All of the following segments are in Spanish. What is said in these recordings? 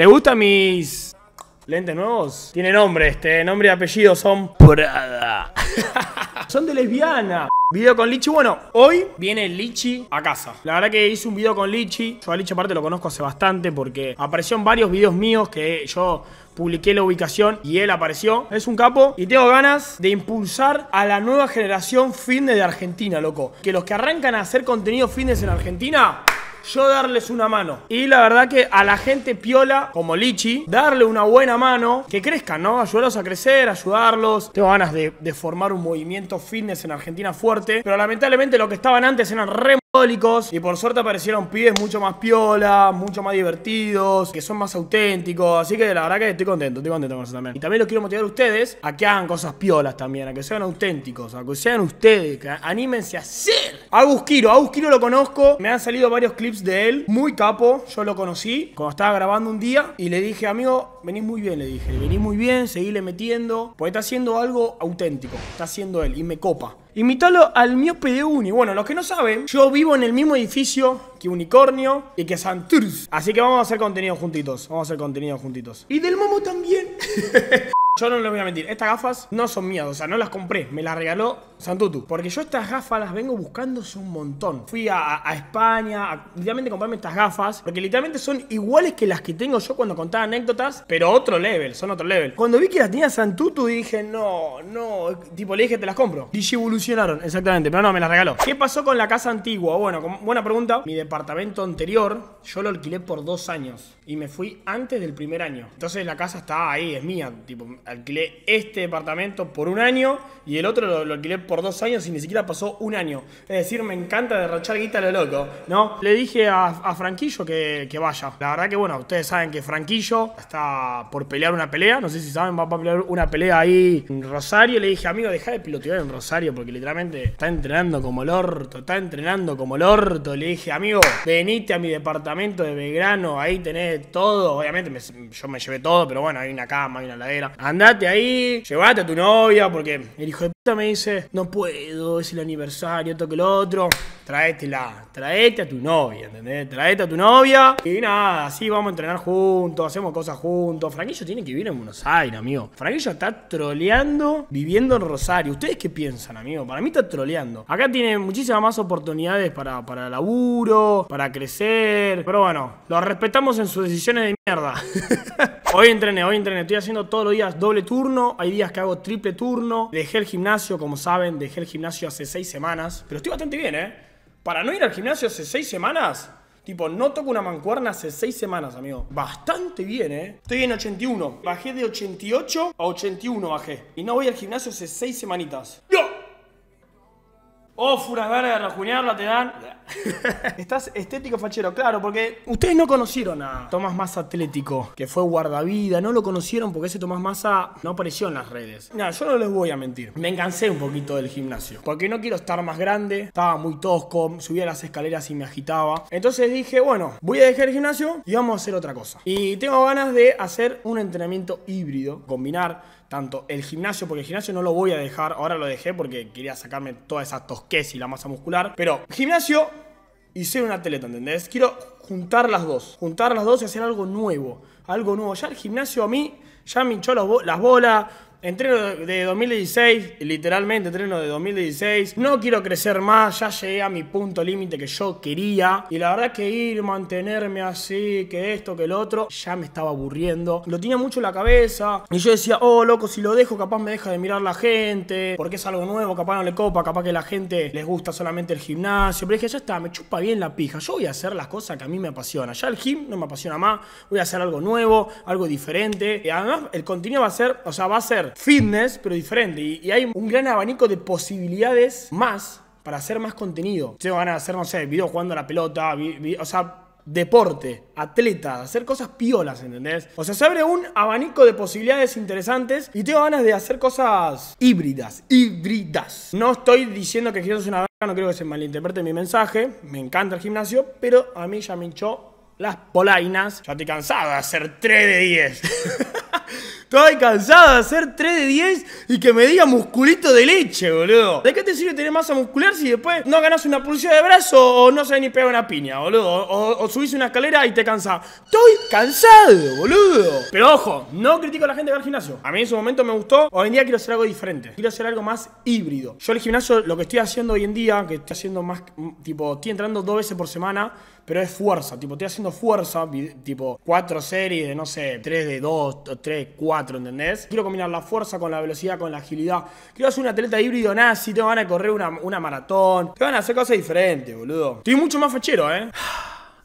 ¿Le gustan mis lentes nuevos? Tiene nombre este, nombre y apellido son Prada. son de lesbiana. Video con Lichi, bueno, hoy viene Lichi a casa. La verdad que hice un video con Lichi. Yo a Lichi aparte lo conozco hace bastante porque apareció en varios videos míos que yo publiqué la ubicación y él apareció. Es un capo y tengo ganas de impulsar a la nueva generación fitness de Argentina, loco. Que los que arrancan a hacer contenido fitness en Argentina yo darles una mano. Y la verdad que a la gente piola, como Lichi, darle una buena mano, que crezcan, ¿no? Ayudarlos a crecer, ayudarlos. Tengo ganas de, de formar un movimiento fitness en Argentina fuerte, pero lamentablemente lo que estaban antes eran re y por suerte aparecieron pibes mucho más piolas, mucho más divertidos, que son más auténticos, así que la verdad que estoy contento, estoy contento con eso también. Y también los quiero motivar a ustedes a que hagan cosas piolas también, a que sean auténticos, a que sean ustedes, que anímense a hacer. Agus Kiro, Agus Kiro lo conozco, me han salido varios clips de él, muy capo, yo lo conocí cuando estaba grabando un día y le dije, amigo, venís muy bien, le dije, venís muy bien, seguíle metiendo, porque está haciendo algo auténtico, está haciendo él y me copa. Imitalo al mío de Uni. Bueno, los que no saben, yo vivo en el mismo edificio que Unicornio y que Santurz. Así que vamos a hacer contenido juntitos. Vamos a hacer contenido juntitos. Y del Momo también. yo no les voy a mentir. Estas gafas no son mías. O sea, no las compré. Me las regaló Santutu, porque yo estas gafas las vengo buscando un montón. Fui a, España literalmente comprarme estas gafas, porque literalmente son iguales que las que tengo yo cuando contaba anécdotas, pero otro level, son otro level. Cuando vi que las tenía Santutu dije, no, no, tipo le dije, te las compro. evolucionaron exactamente, pero no, me las regaló. ¿Qué pasó con la casa antigua? Bueno, buena pregunta. Mi departamento anterior, yo lo alquilé por dos años y me fui antes del primer año. Entonces la casa está ahí, es mía. Tipo, alquilé este departamento por un año y el otro lo, lo alquilé por dos años y ni siquiera pasó un año. Es decir, me encanta derrochar guita a lo loco, ¿no? Le dije a, Franquillo que, vaya. La verdad que, bueno, ustedes saben que Franquillo está por pelear una pelea. No sé si saben, va a pelear una pelea ahí en Rosario. Le dije, amigo, deja de pilotear en Rosario porque literalmente está entrenando como el orto, está entrenando como el orto. Le dije, amigo, venite a mi departamento de Belgrano, ahí tenés todo. Obviamente yo me llevé todo, pero bueno, hay una cama, hay una ladera. Andate ahí, llévate a tu novia porque el hijo de me dice, no puedo, es el aniversario, esto el lo otro. la, traete a tu novia, ¿entendés? Traete a tu novia. Y nada, así vamos a entrenar juntos, hacemos cosas juntos. Franquillo tiene que vivir en Buenos Aires, amigo. Franquillo está troleando viviendo en Rosario. ¿Ustedes qué piensan, amigo? Para mí está troleando. Acá tiene muchísimas más oportunidades para, para laburo, para crecer. Pero bueno, lo respetamos en sus decisiones de mierda. Hoy entrené, hoy entrené. Estoy haciendo todos los días doble turno. Hay días que hago triple turno. Dejé el gimnasio, como saben, dejé el gimnasio hace seis semanas. Pero estoy bastante bien, ¿eh? Para no ir al gimnasio hace seis semanas. Tipo, no toco una mancuerna hace seis semanas, amigo. Bastante bien, ¿eh? Estoy en 81. Bajé de 88 a 81, bajé. Y no voy al gimnasio hace seis semanitas. ¡Oh, furas, de rajunearla te dan. Estás estético fachero, claro, porque ustedes no conocieron a Tomás Massa Atlético, que fue guardavida, no lo conocieron porque ese Tomás Massa no apareció en las redes. Nada, yo no les voy a mentir. Me encansé un poquito del gimnasio, porque no quiero estar más grande, estaba muy tosco, subía las escaleras y me agitaba. Entonces dije, bueno, voy a dejar el gimnasio y vamos a hacer otra cosa. Y tengo ganas de hacer un entrenamiento híbrido, combinar tanto el gimnasio, porque el gimnasio no lo voy a dejar, ahora lo dejé porque quería sacarme toda esa tosquez y la masa muscular, pero gimnasio y ser un atleta, ¿entendés? Quiero juntar las dos, juntar las dos y hacer algo nuevo, algo nuevo. Ya el gimnasio a mí, ya me hinchó las, las bolas, Entreno de 2016, literalmente entreno de 2016. No quiero crecer más, ya llegué a mi punto límite que yo quería. Y la verdad que ir, mantenerme así, que esto, que el otro, ya me estaba aburriendo. Lo tenía mucho en la cabeza. Y yo decía, oh, loco, si lo dejo, capaz me deja de mirar la gente. Porque es algo nuevo, capaz no le copa, capaz que la gente les gusta solamente el gimnasio. Pero dije, ya está, me chupa bien la pija. Yo voy a hacer las cosas que a mí me apasionan. Ya el gym no me apasiona más. Voy a hacer algo nuevo, algo diferente. Y además, el contenido va a ser, o sea, va a ser fitness, pero diferente. Y, hay un gran abanico de posibilidades más para hacer más contenido. Tengo ganas de hacer, no sé, videos jugando a la pelota, o sea, deporte, atleta, hacer cosas piolas, ¿entendés? O sea, se abre un abanico de posibilidades interesantes y tengo ganas de hacer cosas híbridas, híbridas. No estoy diciendo que quiero es una verga, no creo que se malinterprete mi mensaje, me encanta el gimnasio, pero a mí ya me hinchó las polainas. Ya estoy cansado de hacer 3 de 10. Estoy cansado de hacer 3 de 10 y que me diga musculito de leche, boludo. ¿De qué te sirve tener masa muscular si después no ganas una pulsión de brazo o no sabes ni pegar una piña, boludo? O, subís una escalera y te cansás. Estoy cansado, boludo. Pero ojo, no critico a la gente que va al gimnasio. A mí en su momento me gustó. Hoy en día quiero hacer algo diferente. Quiero hacer algo más híbrido. Yo el gimnasio, lo que estoy haciendo hoy en día, que estoy haciendo más, mm, tipo, estoy entrando dos veces por semana, pero es fuerza. Tipo, estoy haciendo fuerza, tipo, cuatro series de, no sé, 3 de dos, tres, 4 ¿entendés? Quiero combinar la fuerza con la velocidad, con la agilidad. Quiero hacer un atleta híbrido nazi, te van a correr una, maratón, te van a hacer cosas diferentes, boludo. Estoy mucho más fachero, ¿eh?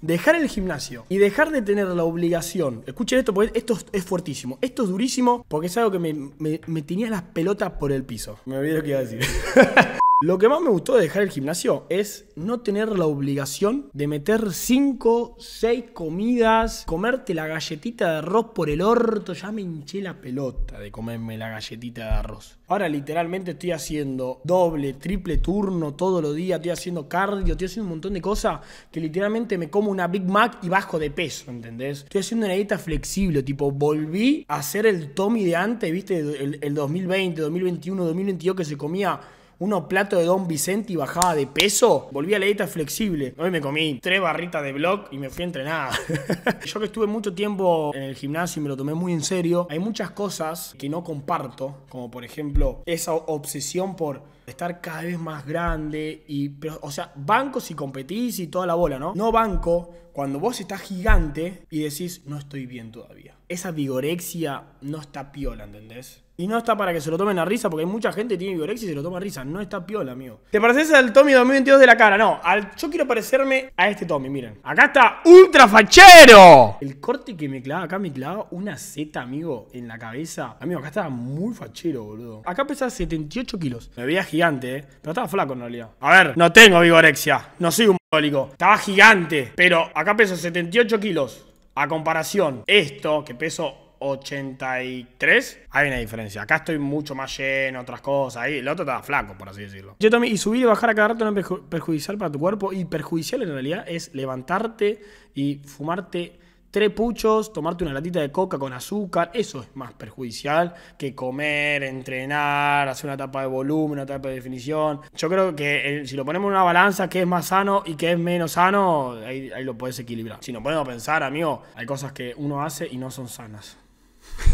dejar el gimnasio y dejar de tener la obligación. Escuchen esto, porque esto es fuertísimo. Esto es durísimo porque es algo que me, me, me tenía las pelotas por el piso. Me olvidé lo que iba a decir. Lo que más me gustó de dejar el gimnasio es no tener la obligación de meter 5, 6 comidas, comerte la galletita de arroz por el orto. Ya me hinché la pelota de comerme la galletita de arroz. Ahora literalmente estoy haciendo doble, triple turno todos los días, estoy haciendo cardio, estoy haciendo un montón de cosas que literalmente me como una Big Mac y bajo de peso, ¿entendés? Estoy haciendo una dieta flexible, tipo volví a hacer el Tommy de antes, viste, el, 2020, 2021, 2022 que se comía ¿Uno plato de Don Vicente y bajaba de peso, volví a la dieta flexible. Hoy me comí tres barritas de blog y me fui entrenada Yo que estuve mucho tiempo en el gimnasio y me lo tomé muy en serio, hay muchas cosas que no comparto, como por ejemplo esa obsesión por estar cada vez más grande y, o sea, banco si competís y toda la bola, ¿no? No banco cuando vos estás gigante y decís, no estoy bien todavía. Esa vigorexia no está piola, ¿entendés? Y no está para que se lo tomen a risa, porque hay mucha gente que tiene vigorexia y se lo toma a risa. No está piola, amigo. ¿Te pareces al Tommy 2022 de la cara? No, al, yo quiero parecerme a este Tommy, miren. Acá está ultra fachero. El corte que me clava acá me clava una Z, amigo, en la cabeza. Amigo, acá está muy fachero, boludo. Acá pesa 78 kilos. Me veía gigante, eh. pero estaba flaco en realidad. A ver, no tengo vigorexia, no soy un bólico. Estaba gigante, pero acá peso 78 kilos. A comparación, esto, que peso 83. Hay una diferencia. Acá estoy mucho más lleno, otras cosas. Ahí el otro estaba flaco, por así decirlo. Yo y subir y bajar a cada rato no es perjudicial para tu cuerpo. Y perjudicial en realidad es levantarte y fumarte tres puchos, tomarte una latita de coca con azúcar, eso es más perjudicial que comer, entrenar, hacer una etapa de volumen, una etapa de definición. Yo creo que si lo ponemos en una balanza, que es más sano y que es menos sano, ahí, lo puedes equilibrar. Si nos ponemos a pensar, amigo, hay cosas que uno hace y no son sanas.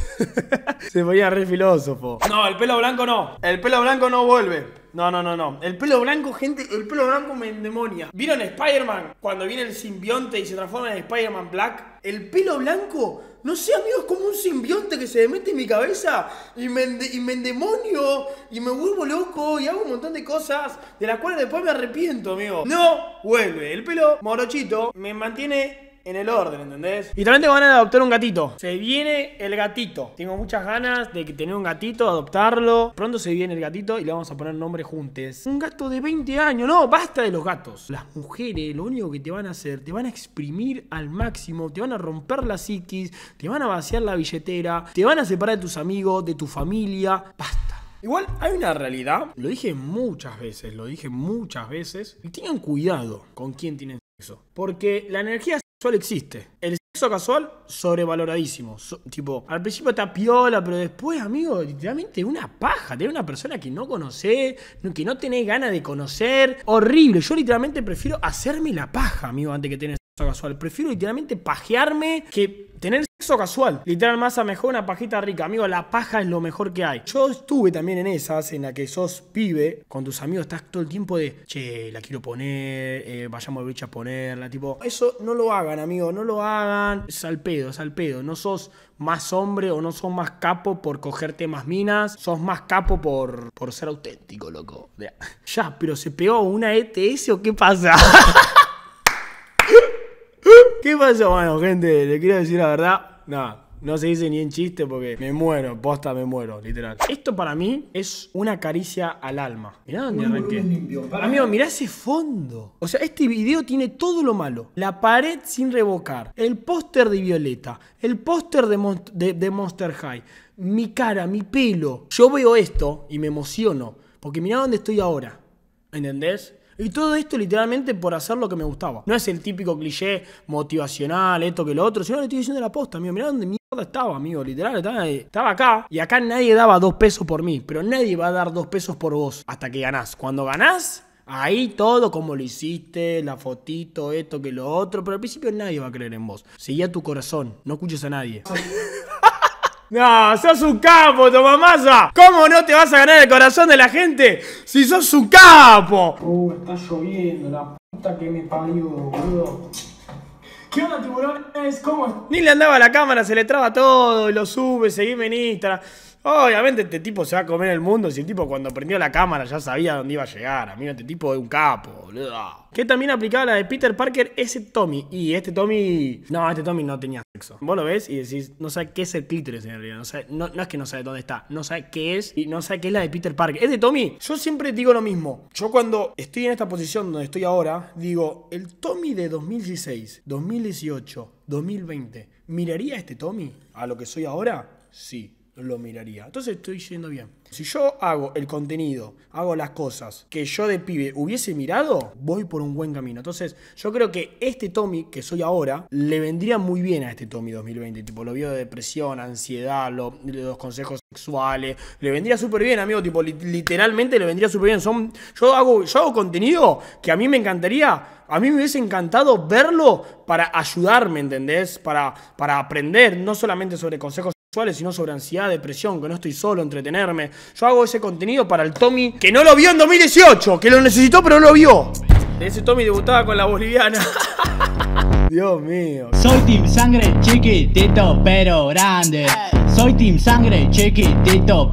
Se ponía re filósofo. No, el pelo blanco no. El pelo blanco no vuelve. No, no, no, no. El pelo blanco, gente, el pelo blanco me endemonia. ¿Vieron Spider-Man? Cuando viene el simbionte y se transforma en Spider-Man Black. El pelo blanco, no sé, amigo, es como un simbionte que se mete en mi cabeza y me, y me endemonio y me vuelvo loco y hago un montón de cosas de las cuales después me arrepiento, amigo. No vuelve. El pelo morochito me mantiene en el orden, ¿entendés? Y también te van a adoptar un gatito. Se viene el gatito. Tengo muchas ganas de tener un gatito, adoptarlo. Pronto se viene el gatito y le vamos a poner nombre juntes Un gato de 20 años. No, basta de los gatos. Las mujeres, lo único que te van a hacer, te van a exprimir al máximo, te van a romper la psiquis, te van a vaciar la billetera, te van a separar de tus amigos, de tu familia. Basta. Igual hay una realidad, lo dije muchas veces, lo dije muchas veces, y tengan cuidado con quién tienen sexo, porque la energía Solo existe. El sexo casual, sobrevaloradísimo. tipo, al principio está piola, pero después, amigo, literalmente una paja. Tener una persona que no conoces, que no tenés ganas de conocer. Horrible. Yo literalmente prefiero hacerme la paja, amigo, antes que tener casual. Prefiero literalmente pajearme que tener sexo casual. Literal, más a mejor una pajita rica. Amigo, la paja es lo mejor que hay. Yo estuve también en esas, en la que sos pibe, con tus amigos estás todo el tiempo de, che, la quiero poner, eh, vayamos a a ponerla, tipo, eso no lo hagan, amigo, no lo hagan. Es al pedo, es al pedo. No sos más hombre o no sos más capo por cogerte más minas, sos más capo por, por ser auténtico, loco. Ya, pero se pegó una ETS o qué pasa? ¿Qué pasó? Bueno, gente, le quiero decir la verdad. Nada, no se dice ni en chiste porque me muero, posta me muero, literal. Esto para mí es una caricia al alma. Mirá dónde arranqué. Amigo, mirá ese fondo. O sea, este video tiene todo lo malo. La pared sin revocar, el póster de Violeta, el póster de, de Monster High, mi cara, mi pelo. Yo veo esto y me emociono porque mirá dónde estoy ahora. ¿Entendés? Y todo esto literalmente por hacer lo que me gustaba. No es el típico cliché motivacional, esto que lo otro, no, le estoy diciendo la posta, amigo. Mirá dónde mierda estaba, amigo, literal. Estaba, estaba, acá y acá nadie daba dos pesos por mí, pero nadie va a dar dos pesos por vos hasta que ganás. Cuando ganás, Ahí todo como lo hiciste, la fotito, esto que lo otro, pero al principio nadie va a creer en vos. Seguí a tu corazón, no escuches a nadie. No, sos un capo, Tomamasa. ¿Cómo no te vas a ganar el corazón de la gente si sos su capo? Uh, está lloviendo, la puta que me parió, boludo. ¿Qué onda, es ¿Cómo? Ni le andaba la cámara, se le traba todo, lo sube, seguime en Instagram. Obviamente este tipo se va a comer el mundo si el tipo cuando prendió la cámara ya sabía dónde iba a llegar. A mí este tipo es un capo, Que también aplicaba la de Peter Parker, ese Tommy. Y este Tommy... No, este Tommy no tenía sexo. Vos lo ves y decís, no sé qué es el clítoris en No, es que no sabe dónde está, no sabe qué es y no sabe qué es la de Peter Parker. Es de Tommy, yo siempre digo lo mismo. Yo cuando estoy en esta posición donde estoy ahora, digo, el Tommy de 2016, 2018, 2020, ¿miraría este Tommy a lo que soy ahora? Sí lo miraría. Entonces estoy yendo bien. Si yo hago el contenido, hago las cosas que yo de pibe hubiese mirado, voy por un buen camino. Entonces yo creo que este Tommy que soy ahora le vendría muy bien a este Tommy 2020. Tipo, lo vio de depresión, ansiedad, los consejos sexuales. Le vendría súper bien, amigo. Tipo, literalmente le vendría súper bien. Son, yo, hago, yo contenido que a mí me encantaría a mí me hubiese encantado verlo para ayudarme, ¿entendés? Para, para aprender, no solamente sobre consejos sino sobre ansiedad, depresión, que no estoy solo, entretenerme. Yo hago ese contenido para el Tommy que no lo vio en 2018, que lo necesitó pero no lo vio. Ese Tommy debutaba con la boliviana. Dios mío. Soy Team Sangre teto, pero grande. Soy Team Sangre teto, pero...